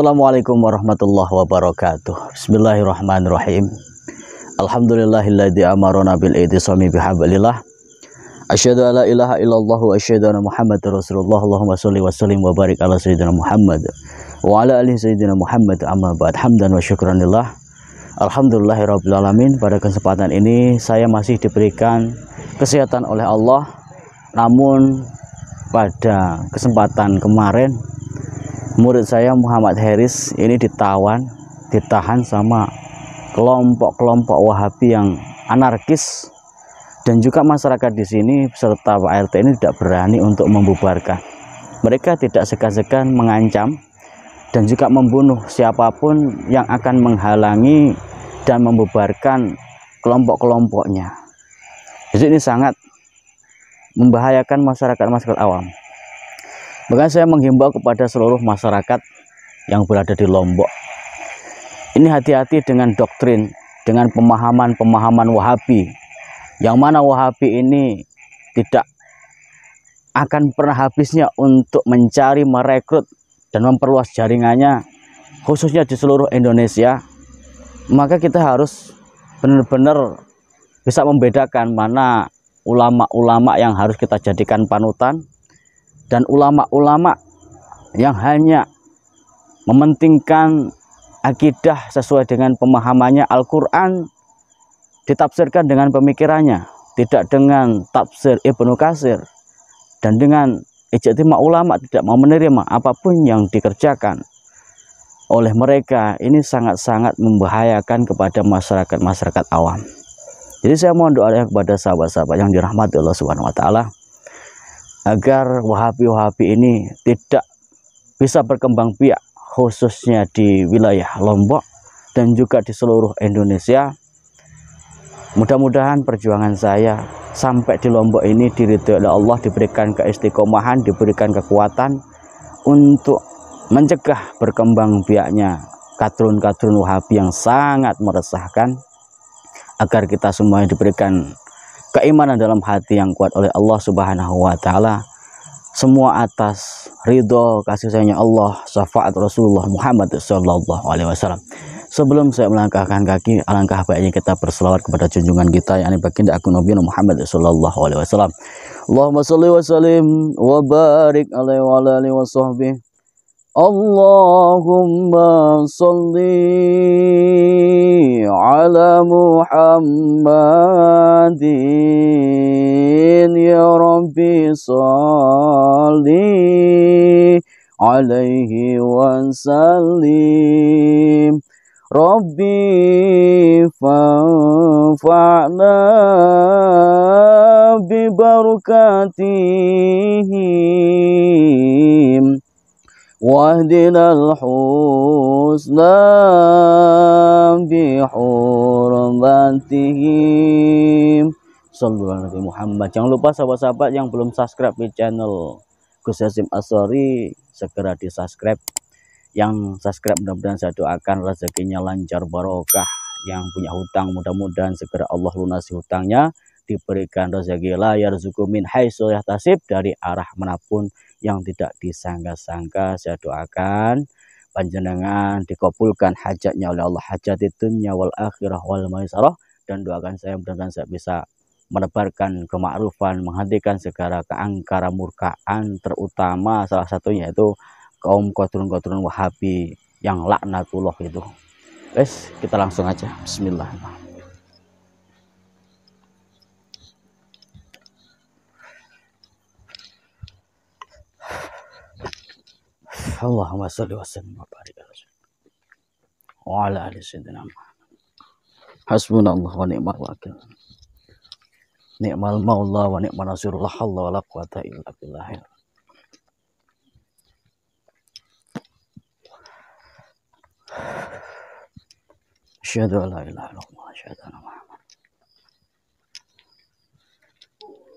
Assalamualaikum warahmatullahi wabarakatuh Bismillahirrahmanirrahim Alhamdulillahilladzi amarona bil itisami bihablillah Asyhadu alla ilaha illallah wa asyhadu anna Muhammadar Rasulullah. Allahumma shalli wa sallim wa barik ala sayyidina Muhammad wa ala alihi sayyidina Muhammad amma ba'd. Hamdan wa syukran Alhamdulillahirabbil alamin. Pada kesempatan ini saya masih diberikan kesehatan oleh Allah. Namun pada kesempatan kemarin murid saya Muhammad Heris ini ditawan ditahan sama kelompok-kelompok Wahabi yang anarkis dan juga masyarakat di sini serta Pak RT ini tidak berani untuk membubarkan. Mereka tidak segan-segan mengancam dan juga membunuh siapapun yang akan menghalangi dan membubarkan kelompok-kelompoknya. Jadi ini sangat membahayakan masyarakat masyarakat awam. Maka saya menghimbau kepada seluruh masyarakat yang berada di Lombok. Ini hati-hati dengan doktrin, dengan pemahaman-pemahaman Wahabi. Yang mana Wahabi ini tidak akan pernah habisnya untuk mencari, merekrut, dan memperluas jaringannya khususnya di seluruh Indonesia maka kita harus benar-benar bisa membedakan mana ulama-ulama yang harus kita jadikan panutan dan ulama-ulama yang hanya mementingkan akidah sesuai dengan pemahamannya Al-Quran ditafsirkan dengan pemikirannya tidak dengan tafsir Ibnu Kasir dan dengan ijtima ulama tidak mau menerima apapun yang dikerjakan oleh mereka ini sangat-sangat membahayakan kepada masyarakat-masyarakat awam. Jadi saya mohon doa kepada sahabat-sahabat yang dirahmati Allah Subhanahu wa taala agar Wahabi-Wahabi ini tidak bisa berkembang biak khususnya di wilayah Lombok dan juga di seluruh Indonesia. Mudah-mudahan perjuangan saya sampai di Lombok ini diridhoi oleh Allah, diberikan keistiqomahan, diberikan kekuatan untuk mencegah berkembang biaknya katrun-katrun Wahabi yang sangat meresahkan agar kita semua diberikan keimanan dalam hati yang kuat oleh Allah Subhanahu wa taala semua atas ridho kasih sayangnya Allah syafaat Rasulullah Muhammad sallallahu alaihi wasallam sebelum saya melangkahkan kaki alangkah baiknya kita berselawat kepada junjungan kita yakni baginda aku Nabi Muhammad sallallahu alaihi wasallam Allahumma shalli wa sallim wa barik alaihi wa alihi wa sahbihi اللهم صل على محمد يا ربي صل عليه وسلم ربي فانفعنا ببركاته واهدنا الحسنى بحرمته Sallallahu Nabi Muhammad. Jangan lupa sahabat-sahabat yang belum subscribe di channel Gus Hasim Asori segera di subscribe. Yang subscribe mudah-mudahan saya doakan rezekinya lancar barokah. Yang punya hutang mudah-mudahan segera Allah lunasi hutangnya diberikan rezeki layar zukumin hai tasib dari arah manapun yang tidak disangka-sangka saya doakan panjenengan dikabulkan hajatnya oleh Allah hajat itu nyawal akhirah wal maisarah dan doakan saya mudah-mudahan saya bisa menebarkan kemakrufan menghentikan segala keangkara murkaan terutama salah satunya itu kaum kotrun-kotrun wahabi yang laknatullah itu guys kita langsung aja bismillahirrahmanirrahim اللهم صل وسلم وبارك على سيدنا وعلى ال سيدنا محمد حسبنا الله ونعم الوكيل نعم المولى ونعم النصير لا حول ولا قوة إلا بالله أشهد أن لا إله إلا الله أشهد أن محمد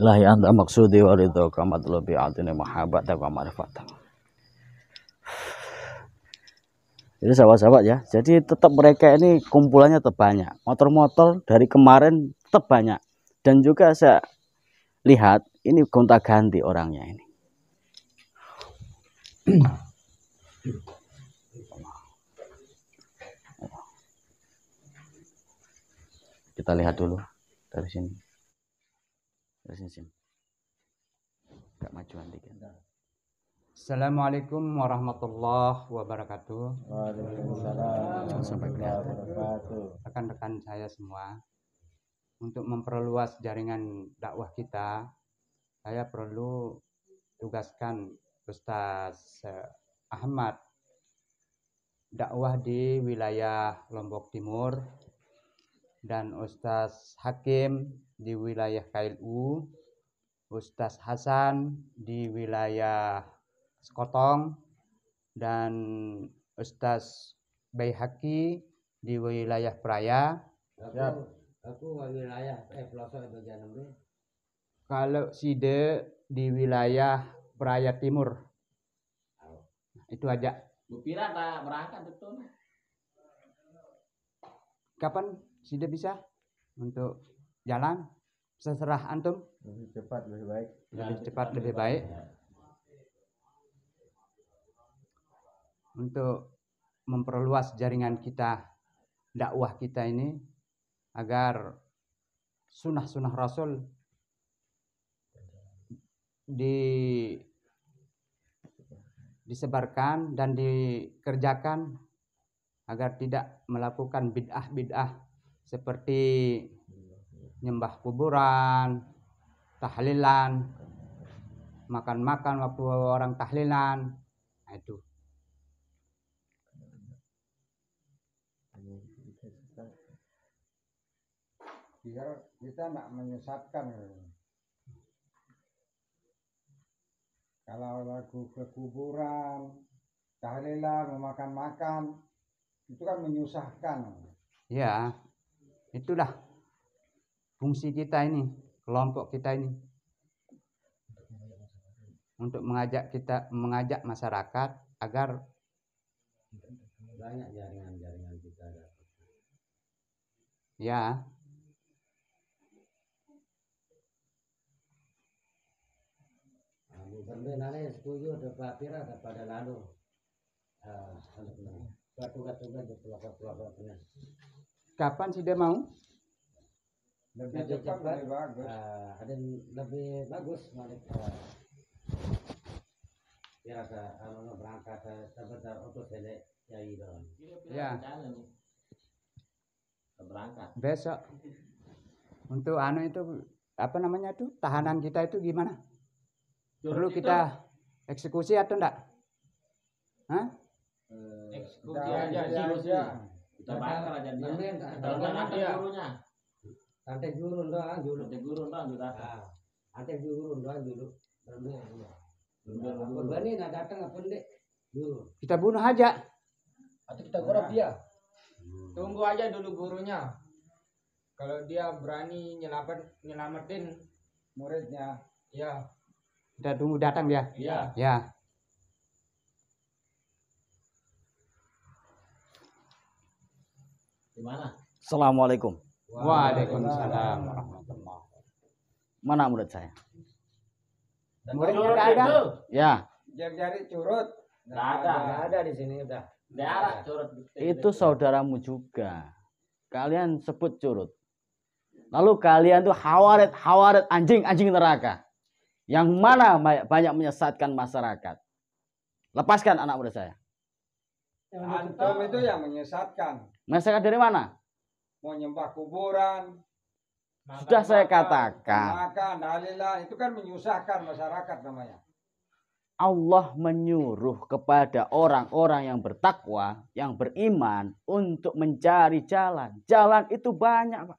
إلهي أنت مقصودي ورضاك ومطلوبي أعطني محبتك ومعرفتك Jadi sahabat-sahabat ya, jadi tetap mereka ini kumpulannya terbanyak. Motor-motor dari kemarin tetap banyak. Dan juga saya lihat ini gonta-ganti orangnya ini. Kita lihat dulu dari sini. Dari sini. Enggak majuan dikit. Assalamualaikum warahmatullahi wabarakatuh. Waalaikumsalam warahmatullahi wabarakatuh. Rekan-rekan saya semua, untuk memperluas jaringan dakwah kita, saya perlu tugaskan Ustaz eh, Ahmad dakwah di wilayah Lombok Timur dan Ustaz Hakim di wilayah KLU, Ustaz Hasan di wilayah Sekotong dan Ustaz bayhaki di wilayah Praya. Aku, aku wilayah eh pelosok bagian Kalau Side di wilayah Praya Timur. Nah, itu aja. Bupira tak berangkat betul. Kapan Side bisa untuk jalan? Seserah antum. Lebih cepat lebih baik. Lebih nah, cepat lebih baik. Nah. untuk memperluas jaringan kita, dakwah kita ini agar sunnah-sunnah Rasul di disebarkan dan dikerjakan agar tidak melakukan bid'ah-bid'ah seperti nyembah kuburan, tahlilan, makan-makan waktu orang tahlilan. Nah, itu biar kita tidak menyesatkan kalau lagu kekuburan, kuburan memakan-makan itu kan menyusahkan ya itulah fungsi kita ini kelompok kita ini untuk mengajak kita mengajak masyarakat agar banyak jaringan-jaringan kita dapat ya Permenannya setuju ada ada pada lalu. satu ah, Kapan sih dia mau? Lebih cepat, lebih bagus. Uh, ada lebih bagus malik. Uh, ah, ya ada anu, anu berangkat sebentar untuk tele ya itu. Ya. Berangkat. Besok. Untuk anu itu apa namanya tuh tahanan kita itu gimana? perlu kita eksekusi atau enggak? Hah? Eh, eksekusi aja, eksekusi. Kita bakar aja dia. Kalau enggak ada gurunya. Nanti guru doang guru. Nanti guru doang kita. Ah, Nanti guru doang dulu. berani, ini datang apa enggak? Kita bunuh aja. Atau kita korup dia. Hmm. Tunggu aja dulu gurunya. Kalau dia berani nyelamat nyelamatin muridnya, ya kita tunggu datang dia. Iya. Ya. Gimana? Assalamualaikum. Waalaikumsalam Mana murid saya? Murid enggak ada. Ya. Jari-jari curut. tidak ada. tidak ada di sini udah. Darah curut. Itu saudaramu juga. Kalian sebut curut. Lalu kalian tuh hawaret, hawaret anjing, anjing neraka yang mana banyak menyesatkan masyarakat. Lepaskan anak muda saya. Antum itu yang menyesatkan. Menyesatkan dari mana? Mau nyembah kuburan. Sudah saya katakan. Makan, itu kan menyusahkan masyarakat namanya. Allah menyuruh kepada orang-orang yang bertakwa, yang beriman untuk mencari jalan. Jalan itu banyak, Pak.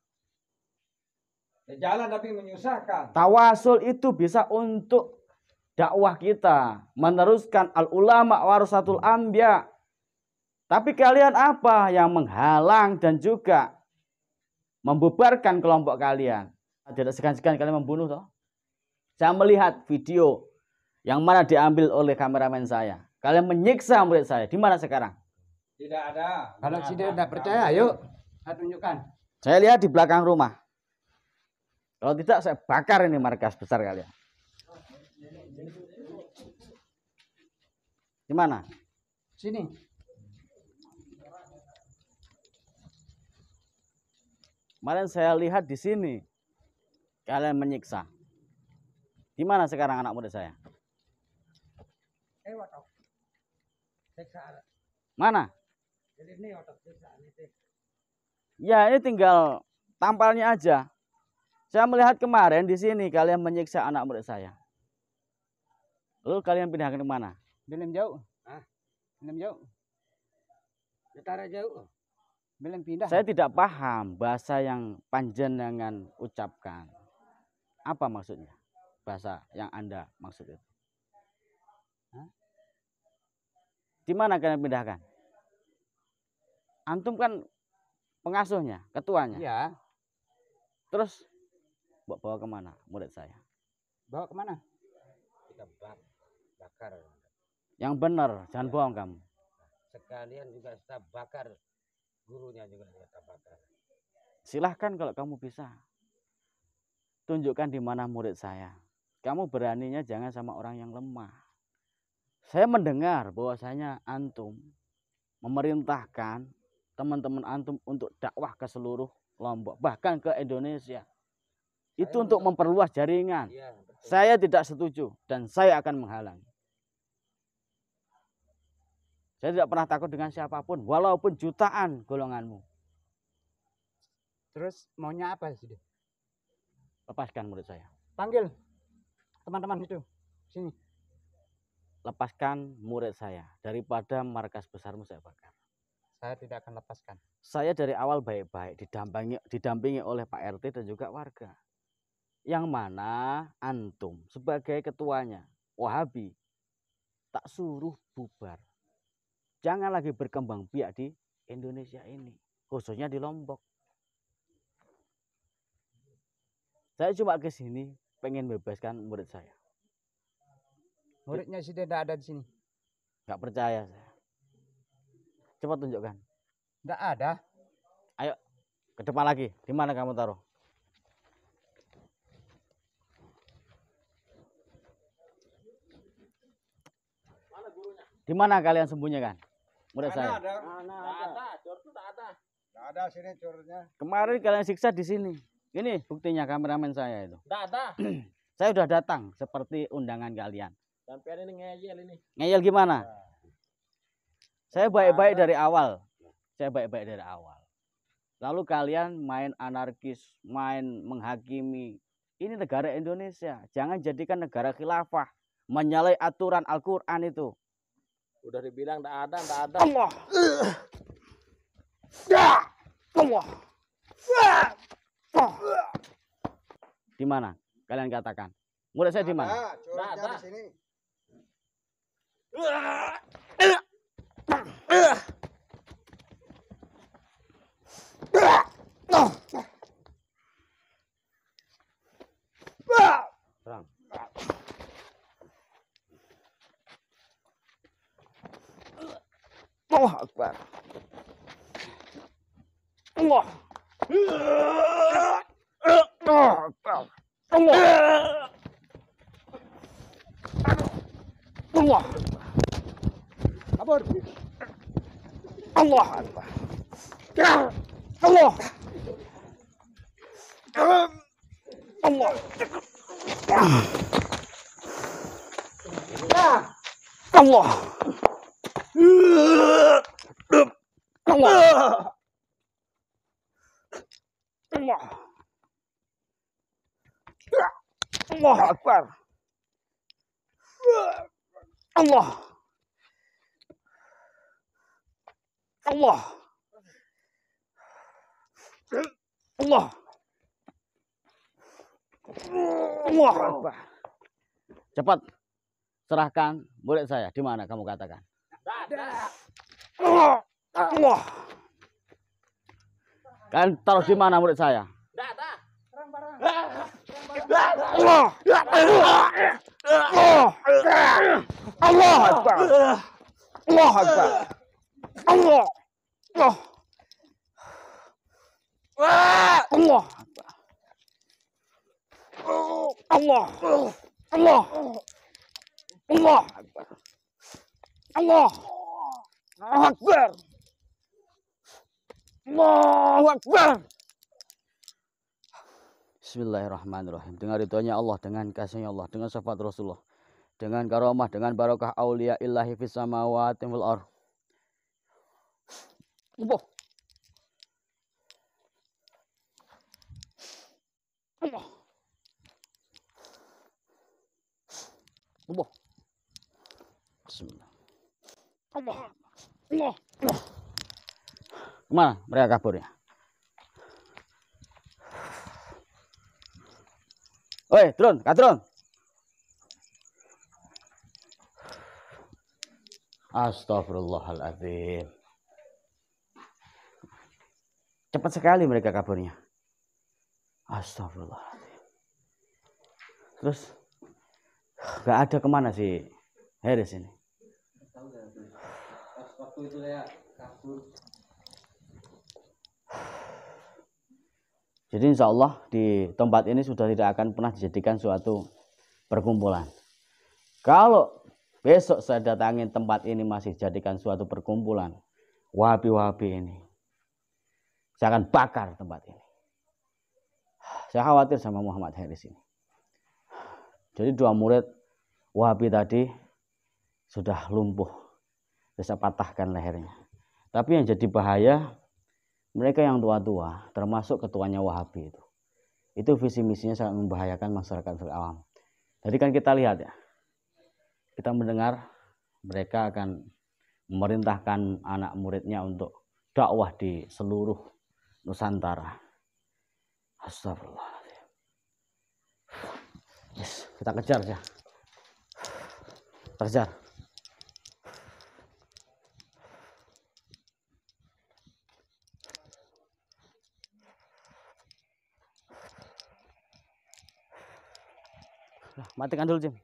Jalan tapi menyusahkan. Tawasul itu bisa untuk dakwah kita, meneruskan al ulama warasatul ambia. Tapi kalian apa yang menghalang dan juga membubarkan kelompok kalian? Tidak segan-segan kalian membunuh toh? Saya melihat video yang mana diambil oleh kameramen saya. Kalian menyiksa murid saya. Di mana sekarang? Tidak ada. Kalau tidak percaya, ayo, saya tunjukkan. Saya lihat di belakang rumah. Kalau tidak saya bakar ini markas besar kalian. Gimana? Sini. Kemarin saya lihat di sini kalian menyiksa. Di mana sekarang anak muda saya? Mana? Ya ini tinggal tampalnya aja. Saya melihat kemarin di sini kalian menyiksa anak murid saya. Lalu kalian pindahkan ke mana? Belum jauh. Hah? Belum jauh. Utara ya, jauh. Belum pindah. Saya tidak paham bahasa yang panjenengan ucapkan. Apa maksudnya? Bahasa yang Anda maksud itu. Di mana kalian pindahkan? Antum kan pengasuhnya, ketuanya. Ya. Terus Bawa, bawa kemana murid saya? Bawa kemana? Kita bak, bakar. Yang benar, jangan ya. bohong kamu. Sekalian juga kita bakar. Gurunya juga kita bakar. Silahkan kalau kamu bisa. Tunjukkan di mana murid saya. Kamu beraninya jangan sama orang yang lemah. Saya mendengar bahwasanya antum memerintahkan teman-teman antum untuk dakwah ke seluruh Lombok, bahkan ke Indonesia. Itu untuk memperluas jaringan. Iya, saya tidak setuju dan saya akan menghalang. Saya tidak pernah takut dengan siapapun, walaupun jutaan golonganmu. Terus maunya apa sih? Lepaskan murid saya. Panggil teman-teman itu sini. Lepaskan murid saya daripada markas besarmu saya bakar. Saya tidak akan lepaskan. Saya dari awal baik-baik didampingi didampingi oleh Pak RT dan juga warga yang mana antum sebagai ketuanya Wahabi tak suruh bubar. Jangan lagi berkembang biak di Indonesia ini, khususnya di Lombok. Saya cuma ke sini pengen bebaskan murid saya. Muridnya sudah tidak ada di sini. Gak percaya saya. Cepat tunjukkan. Tidak ada. Ayo ke depan lagi. Di mana kamu taruh? Di mana kalian sembunyikan? Murid saya. Ada, Nah, ada. Cur itu tak ada. Tidak ada sini curnya. Kemarin kalian siksa di sini. Ini buktinya kameramen saya itu. Tidak ada. saya sudah datang seperti undangan kalian. Sampai ini ngeyel ini. Ngeyel gimana? Nah. Saya baik-baik dari awal. Saya baik-baik dari awal. Lalu kalian main anarkis, main menghakimi. Ini negara Indonesia. Jangan jadikan negara khilafah. Menyalahi aturan Al-Quran itu. Udah dibilang enggak ada, enggak ada. Allah. Allah. Di mana? Kalian katakan. Murid saya di mana? Enggak ada. Di sini. الله أكبر الله الله أكبر الله الله أكبر الله أكبر الله الله الله الله Allah Akbar. Allah. Allah. Allah. Allah Akbar. Cepat serahkan murid saya. Di mana kamu katakan? Dadah. Kan taruh di mana murid saya? Allah. Allah. Allah. Allah. Allah. Allah. Allah. Allah. Allah Allah Akbar Allah Akbar Bismillahirrahmanirrahim dengan ridhonya Allah dengan kasihnya Allah dengan syafat Rasulullah dengan karomah dengan barokah aulia illahi fis samawati ar Allah Allah Allah Bismillah Kemana mereka kaburnya? Woi, turun, kak turun. Astagfirullahaladzim. Cepat sekali mereka kaburnya. Astagfirullahaladzim. Terus, gak ada kemana sih Harris ini? waktu itu ya kabur jadi insya Allah di tempat ini sudah tidak akan pernah dijadikan suatu perkumpulan kalau besok saya datangi tempat ini masih dijadikan suatu perkumpulan wabi-wabi ini saya akan bakar tempat ini saya khawatir sama Muhammad Heris ini jadi dua murid wabi tadi sudah lumpuh bisa patahkan lehernya. Tapi yang jadi bahaya mereka yang tua-tua, termasuk ketuanya Wahabi itu. Itu visi misinya sangat membahayakan masyarakat awam. Jadi kan kita lihat ya, kita mendengar mereka akan memerintahkan anak muridnya untuk dakwah di seluruh Nusantara. Astagfirullah. Yes, kita kejar ya. Kejar. ಮತ್ತೆ ಕಾಂತುಳಿಜಿ